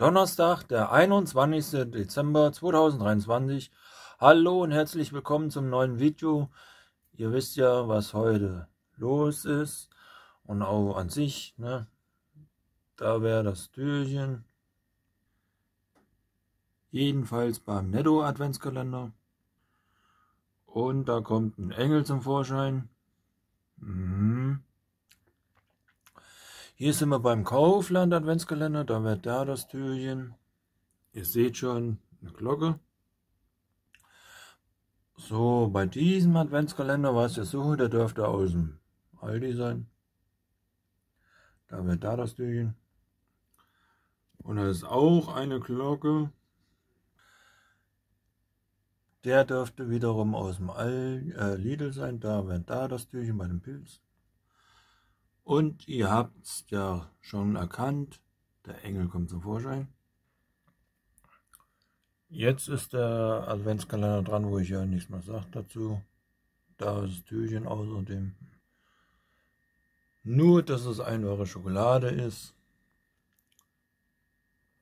Donnerstag, der 21. Dezember 2023. Hallo und herzlich willkommen zum neuen Video. Ihr wisst ja, was heute los ist und auch an sich. Ne? Da wäre das Türchen. Jedenfalls beim Netto Adventskalender. Und da kommt ein Engel zum Vorschein. Mhm. Hier sind wir beim Kaufland Adventskalender, da wird da das Türchen. Ihr seht schon eine Glocke. So, bei diesem Adventskalender, was ihr sucht, der dürfte aus dem Aldi sein. Da wird da das Türchen. Und da ist auch eine Glocke. Der dürfte wiederum aus dem Al äh, Lidl sein. Da wird da das Türchen bei dem Pilz. Und ihr habt es ja schon erkannt, der Engel kommt zum Vorschein. Jetzt ist der Adventskalender dran, wo ich ja nichts mehr sage dazu. Da ist das Türchen außerdem. Nur, dass es einfache Schokolade ist.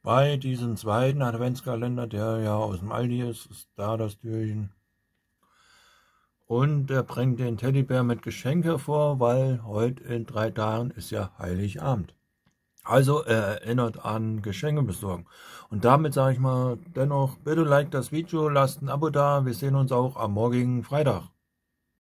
Bei diesem zweiten Adventskalender, der ja aus dem Aldi ist, ist da das Türchen. Und er bringt den Teddybär mit Geschenke vor, weil heute in drei Tagen ist ja Heiligabend. Also er erinnert an Geschenke besorgen. Und damit sage ich mal dennoch, bitte like das Video, lasst ein Abo da. Wir sehen uns auch am morgigen Freitag.